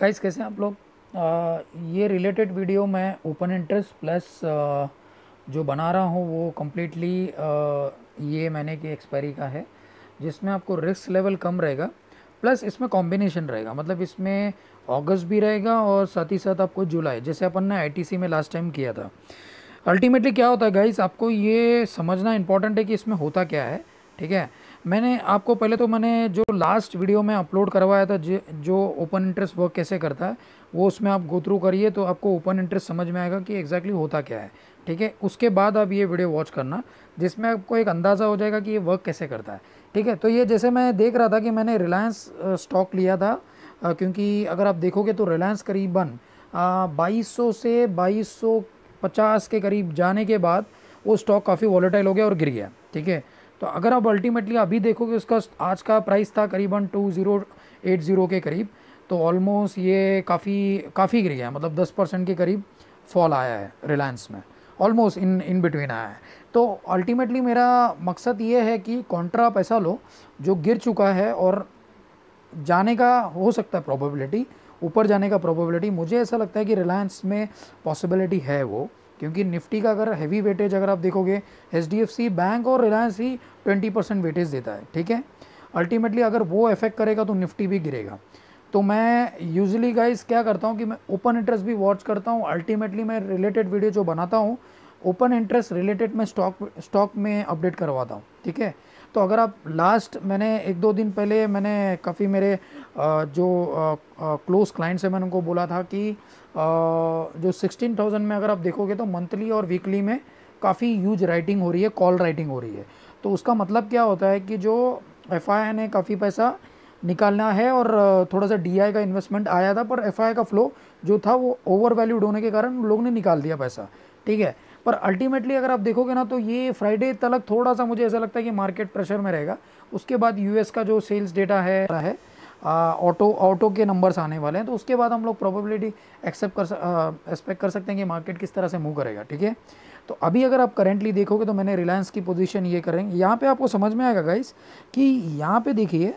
guys कैसे हैं आप लोग ये रिलेटेड वीडियो मैं ओपन इंटरेस्ट प्लस जो बना रहा हूँ वो कम्प्लीटली ये मैंने कि एक्सपायरी का है जिसमें आपको रिस्क लेवल कम रहेगा प्लस इसमें कॉम्बिनेशन रहेगा मतलब इसमें अगस्त भी रहेगा और साथ ही साथ आपको जुलाई जैसे अपन ने आई में लास्ट टाइम किया था अल्टीमेटली क्या होता है गाइस आपको ये समझना इंपॉर्टेंट है कि इसमें होता क्या है ठीक है मैंने आपको पहले तो मैंने जो लास्ट वीडियो में अपलोड करवाया था जो ओपन इंटरेस्ट वर्क कैसे करता है वो उसमें आप गोथ्रू करिए तो आपको ओपन इंटरेस्ट समझ में आएगा कि एग्जैक्टली exactly होता क्या है ठीक है उसके बाद आप ये वीडियो वॉच करना जिसमें आपको एक अंदाज़ा हो जाएगा कि ये वर्क कैसे करता है ठीक है तो ये जैसे मैं देख रहा था कि मैंने रिलायंस स्टॉक लिया था क्योंकि अगर आप देखोगे तो रिलायंस करीबन बाईस से बाईस के करीब जाने के बाद वो स्टॉक काफ़ी वॉलेटाइल हो गया और गिर गया ठीक है तो अगर आप अल्टीमेटली अभी देखोगे उसका आज का प्राइस था करीबन टू ज़ीरो एट ज़ीरो के करीब तो ऑलमोस्ट ये काफ़ी काफ़ी गिर गया मतलब दस परसेंट के करीब फॉल आया है रिलायंस में ऑलमोस्ट इन इन बिटवीन आया है तो अल्टीमेटली मेरा मकसद ये है कि कॉन्ट्रा आप ऐसा लो जो गिर चुका है और जाने का हो सकता है प्रोबेबिलिटी ऊपर जाने का प्रोबेबिलिटी मुझे ऐसा लगता है कि रिलायंस में पॉसिबिलिटी है वो क्योंकि निफ्टी का अगर हैवी वेटेज अगर आप देखोगे एच बैंक और रिलायंस ही ट्वेंटी परसेंट वेटेज देता है ठीक है अल्टीमेटली अगर वो इफेक्ट करेगा तो निफ्टी भी गिरेगा तो मैं यूजली गाइज़ क्या करता हूँ कि मैं ओपन इंटरेस्ट भी वॉच करता हूँ अल्टीमेटली मैं रिलेटेड वीडियो जो बनाता हूँ ओपन इंटरेस्ट रिलेटेड मैं स्टॉक स्टॉक में अपडेट करवाता हूँ ठीक है तो अगर आप लास्ट मैंने एक दो दिन पहले मैंने काफ़ी मेरे जो क्लोज क्लाइंट्स हैं मैंने उनको बोला था कि जो सिक्सटीन थाउजेंड में अगर आप देखोगे तो मंथली और वीकली में काफ़ी यूज राइटिंग हो रही है कॉल राइटिंग हो रही है तो उसका मतलब क्या होता है कि जो एफ आई ने काफ़ी पैसा निकालना है और थोड़ा सा डी का इन्वेस्टमेंट आया था पर एफ का फ्लो जो था वो ओवर वैल्यूड होने के कारण लोग ने निकाल दिया पैसा ठीक है पर अल्टीमेटली अगर आप देखोगे ना तो ये फ्राइडे तलक थोड़ा सा मुझे ऐसा लगता है कि मार्केट प्रेशर में रहेगा उसके बाद यूएस का जो सेल्स डेटा है है ऑटो ऑटो के नंबर्स आने वाले हैं तो उसके बाद हम लोग प्रोबेबिलिटी एक्सेप्ट कर एक्सपेक्ट कर सकते हैं कि मार्केट किस तरह से मूव करेगा ठीक है तो अभी अगर आप करेंटली देखोगे तो मैंने रिलायंस की पोजीशन ये करेंगे यहाँ पे आपको समझ में आएगा गाइस कि यहाँ पे देखिए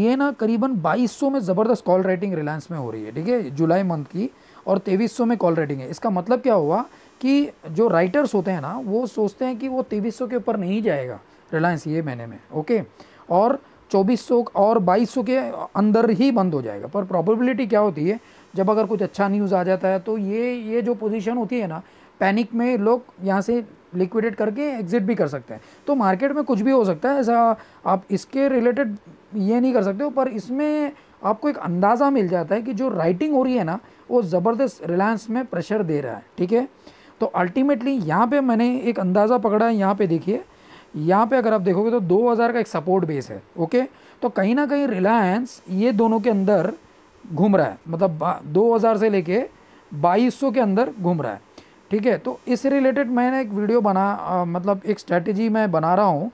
ये ना करीबन 2200 में ज़बरदस्त कॉल राइटिंग रिलायंस में हो रही है ठीक है जुलाई मंथ की और तेईस में कॉल राइटिंग है इसका मतलब क्या हुआ कि जो राइटर्स होते हैं ना वो सोचते हैं कि वो तेईस के ऊपर नहीं जाएगा रिलायंस ये महीने में ओके और 2400 और 2200 के अंदर ही बंद हो जाएगा पर प्रॉबिलिटी क्या होती है जब अगर कुछ अच्छा न्यूज़ आ जाता है तो ये ये जो पोजीशन होती है ना पैनिक में लोग यहाँ से लिक्विडेट करके एग्जिट भी कर सकते हैं तो मार्केट में कुछ भी हो सकता है ऐसा आप इसके रिलेटेड ये नहीं कर सकते हो पर इसमें आपको एक अंदाज़ा मिल जाता है कि जो राइटिंग हो रही है ना वो ज़बरदस्त रिलायंस में प्रेशर दे रहा है ठीक है तो अल्टीमेटली यहाँ पे मैंने एक अंदाज़ा पकड़ा है यहाँ पे देखिए यहाँ पे अगर आप देखोगे तो 2000 का एक सपोर्ट बेस है ओके तो कहीं ना कहीं रिलायंस ये दोनों के अंदर घूम रहा है मतलब 2000 से लेके 2200 के अंदर घूम रहा है ठीक है तो इस रिलेटेड मैंने एक वीडियो बना आ, मतलब एक स्ट्रैटेजी मैं बना रहा हूँ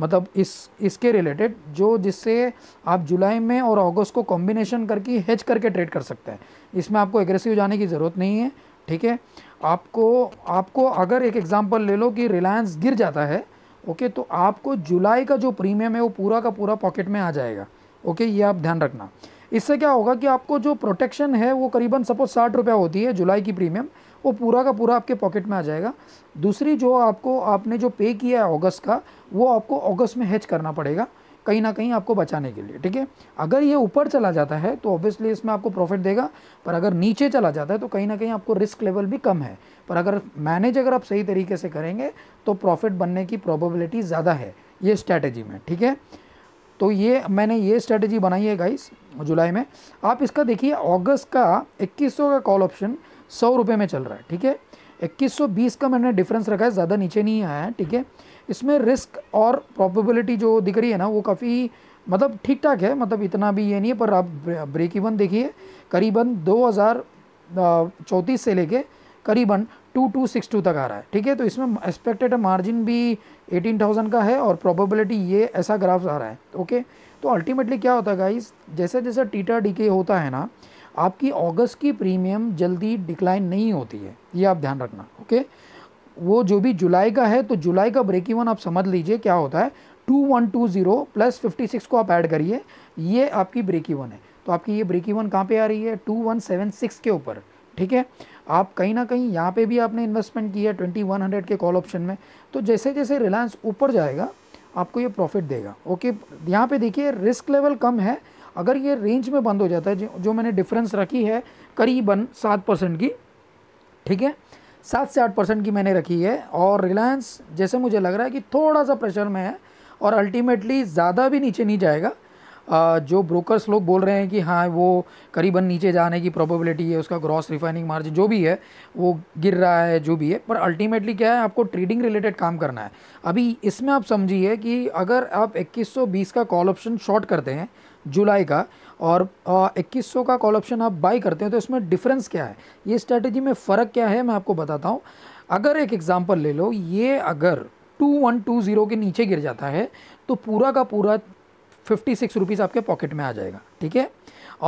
मतलब इस इसके रिलेटेड जो जिससे आप जुलाई में और अगस्त को कॉम्बिनेशन करके हेज करके ट्रेड कर सकते हैं इसमें आपको एग्रेसिव जाने की ज़रूरत नहीं है ठीक है आपको आपको अगर एक एग्ज़ाम्पल ले लो कि रिलायंस गिर जाता है ओके तो आपको जुलाई का जो प्रीमियम है वो पूरा का पूरा पॉकेट में आ जाएगा ओके ये आप ध्यान रखना इससे क्या होगा कि आपको जो प्रोटेक्शन है वो करीबन सपोज साठ रुपये होती है जुलाई की प्रीमियम वो पूरा का पूरा आपके पॉकेट में आ जाएगा दूसरी जो आपको आपने जो पे किया है अगस्त का वो आपको अगस्त में हैच करना पड़ेगा कहीं ना कहीं आपको बचाने के लिए ठीक है अगर ये ऊपर चला जाता है तो ऑब्वियसली इसमें आपको प्रॉफिट देगा पर अगर नीचे चला जाता है तो कहीं ना कहीं आपको रिस्क लेवल भी कम है पर अगर मैनेज अगर आप सही तरीके से करेंगे तो प्रॉफिट बनने की प्रॉबिलिटी ज़्यादा है ये स्ट्रैटेजी में ठीक है तो ये मैंने ये स्ट्रैटेजी बनाई है गाइस जुलाई में आप इसका देखिए अगस्त का 2100 का कॉल ऑप्शन सौ रुपये में चल रहा है ठीक है 2120 का मैंने डिफरेंस रखा है ज़्यादा नीचे नहीं आया है ठीक है इसमें रिस्क और प्रॉबिलिटी जो दिख रही है ना वो काफ़ी मतलब ठीक ठाक है मतलब इतना भी ये नहीं है पर आप ब्रेक इवन देखिए करीबन दो हज़ार चौंतीस से लेके करीबन टू टू सिक्स टू तक आ रहा है ठीक है तो इसमें एक्सपेक्टेड मार्जिन भी एटीन थाउजेंड का है और प्रोबेबिलिटी ये ऐसा ग्राफ आ रहा है ओके तो अल्टीमेटली क्या होता है गाइस जैसे जैसे टीटा डीके होता है ना आपकी अगस्त की प्रीमियम जल्दी डिक्लाइन नहीं होती है ये आप ध्यान रखना ओके वो जो भी जुलाई का है तो जुलाई का ब्रेक इवन आप समझ लीजिए क्या होता है two one two zero plus fifty six को आप ऐड करिए ये आपकी ब्रेक इवन है तो आपकी ये ब्रेक इवन कहाँ पे आ रही है टू वन सेवन सिक्स के ऊपर ठीक है आप कहीं ना कहीं यहाँ पे भी आपने इन्वेस्टमेंट की है ट्वेंटी वन हंड्रेड के कॉल ऑप्शन में तो जैसे जैसे रिलायंस ऊपर जाएगा आपको ये प्रॉफिट देगा ओके यहाँ पे देखिए रिस्क लेवल कम है अगर ये रेंज में बंद हो जाता है जो मैंने डिफरेंस रखी है करीबन सात परसेंट की ठीक है सात से आठ परसेंट की मैंने रखी है और रिलायंस जैसे मुझे लग रहा है कि थोड़ा सा प्रेशर में है और अल्टीमेटली ज़्यादा भी नीचे नहीं जाएगा जो ब्रोकर्स लोग बोल रहे हैं कि हाँ वो करीबन नीचे जाने की प्रोबेबिलिटी है उसका ग्रॉस रिफाइनिंग मार्जिन जो भी है वो गिर रहा है जो भी है पर अल्टीमेटली क्या है आपको ट्रेडिंग रिलेटेड काम करना है अभी इसमें आप समझिए कि अगर आप 2120 का कॉल ऑप्शन शॉर्ट करते हैं जुलाई का और इक्कीस सौ का कॉल ऑप्शन आप बाई करते हैं तो इसमें डिफरेंस क्या है ये स्ट्रैटेजी में फ़र्क क्या है मैं आपको बताता हूँ अगर एक एग्ज़ाम्पल ले लो ये अगर टू वन टू ज़ीरो के नीचे गिर जाता है तो पूरा का पूरा फिफ्टी सिक्स रुपीज़ आपके पॉकेट में आ जाएगा ठीक है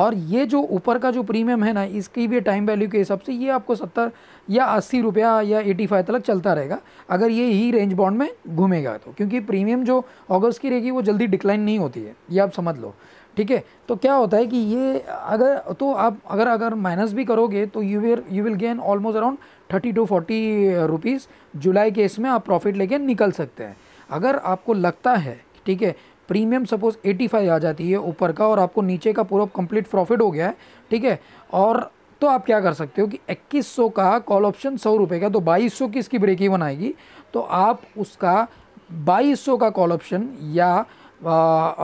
और ये जो ऊपर का जो प्रीमियम है ना इसकी भी टाइम वैल्यू के हिसाब से ये आपको सत्तर या अस्सी रुपया या एटी फाइव तक चलता रहेगा अगर ये ही रेंज बाउंड में घूमेगा तो क्योंकि प्रीमियम जो ऑगस्ट की रहेगी वो जल्दी डिक्लाइन नहीं होती है ये आप समझ लो ठीक है तो क्या होता है कि ये अगर तो आप अगर अगर माइनस भी करोगे तो you where you will gain almost around thirty to forty rupees जुलाई के इसमें आप प्रॉफिट लेके निकल सकते हैं अगर आपको लगता है ठीक है प्रीमियम सपोज 85 आ जाती है ऊपर का और आपको नीचे का पूरा कंप्लीट प्रॉफिट हो गया है ठीक है और तो आप क्या कर सकते हो कि 2100 का कॉल ऑप्शन सौ रुपये का तो 2200 की इसकी ब्रेक बनाएगी तो आप उसका 2200 का कॉल ऑप्शन या आ, uh,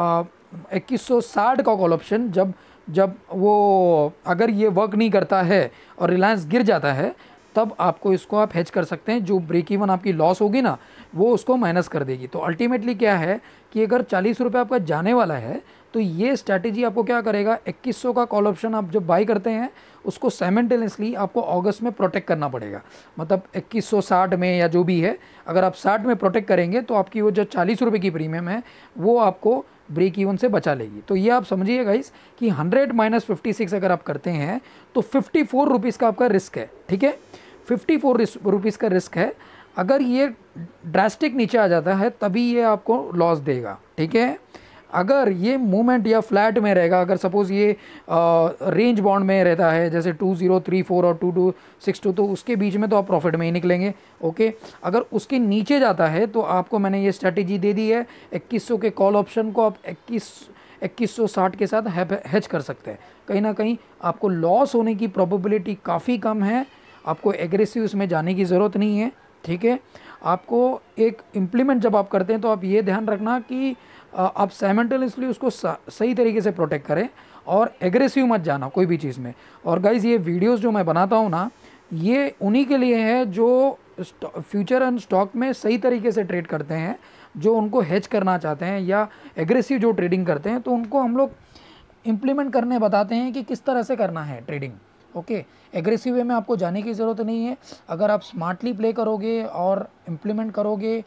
आ, uh, 2160 का कॉल ऑप्शन जब जब वो अगर ये वर्क नहीं करता है और रिलायंस गिर जाता है तब आपको इसको आप हैच कर सकते हैं जो ब्रेक इवन आपकी लॉस होगी ना वो उसको माइनस कर देगी तो अल्टीमेटली क्या है कि अगर चालीस रुपये आपका जाने वाला है तो ये स्ट्रैटेजी आपको क्या करेगा 2100 का कॉल ऑप्शन आप जब बाई करते हैं उसको साइमेंटेनियसली आपको अगस्त में प्रोटेक्ट करना पड़ेगा मतलब 2160 में या जो भी है अगर आप 60 में प्रोटेक्ट करेंगे तो आपकी वो जो चालीस रुपये की प्रीमियम है वो आपको ब्रेक इवन से बचा लेगी तो ये आप समझिए गाइस कि 100 माइनस फिफ्टी अगर आप करते हैं तो फिफ्टी फोर रुपीज़ का आपका रिस्क है ठीक है फिफ्टी फोर रुपीज़ का रिस्क है अगर ये ड्रास्टिक नीचे आ जाता है तभी ये आपको लॉस देगा ठीक है अगर ये मूवमेंट या फ्लैट में रहेगा अगर सपोज़ ये आ, रेंज बाउंड में रहता है जैसे टू ज़ीरो थ्री फोर और टू टू सिक्स टू तो उसके बीच में तो आप प्रॉफिट में ही निकलेंगे ओके अगर उसके नीचे जाता है तो आपको मैंने ये स्ट्रैटेजी दे दी है इक्कीस के कॉल ऑप्शन को आप इक्कीस 2160 के साथ हैच कर सकते हैं कहीं ना कहीं आपको लॉस होने की प्रोबेबिलिटी काफ़ी कम है आपको एग्रेसिव इसमें जाने की ज़रूरत नहीं है ठीक है आपको एक इम्प्लीमेंट जब आप करते हैं तो आप ये ध्यान रखना कि आप साइमेंटेनियसली उसको सही तरीके से प्रोटेक्ट करें और एग्रेसिव मत जाना कोई भी चीज़ में और गाइज़ ये वीडियोस जो मैं बनाता हूँ ना ये उन्हीं के लिए है जो फ्यूचर एंड स्टॉक में सही तरीके से ट्रेड करते हैं जो उनको हेज करना चाहते हैं या एग्रेसिव जो ट्रेडिंग करते हैं तो उनको हम लोग इम्प्लीमेंट करने बताते हैं कि किस तरह से करना है ट्रेडिंग ओके एग्रेसिव वे में आपको जाने की ज़रूरत नहीं है अगर आप स्मार्टली प्ले करोगे और इम्प्लीमेंट करोगे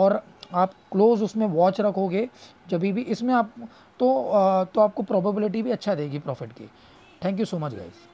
और आप क्लोज़ उसमें वॉच रखोगे जब भी इसमें आप तो तो आपको प्रोबेबिलिटी भी अच्छा देगी प्रॉफिट की thank you so much guys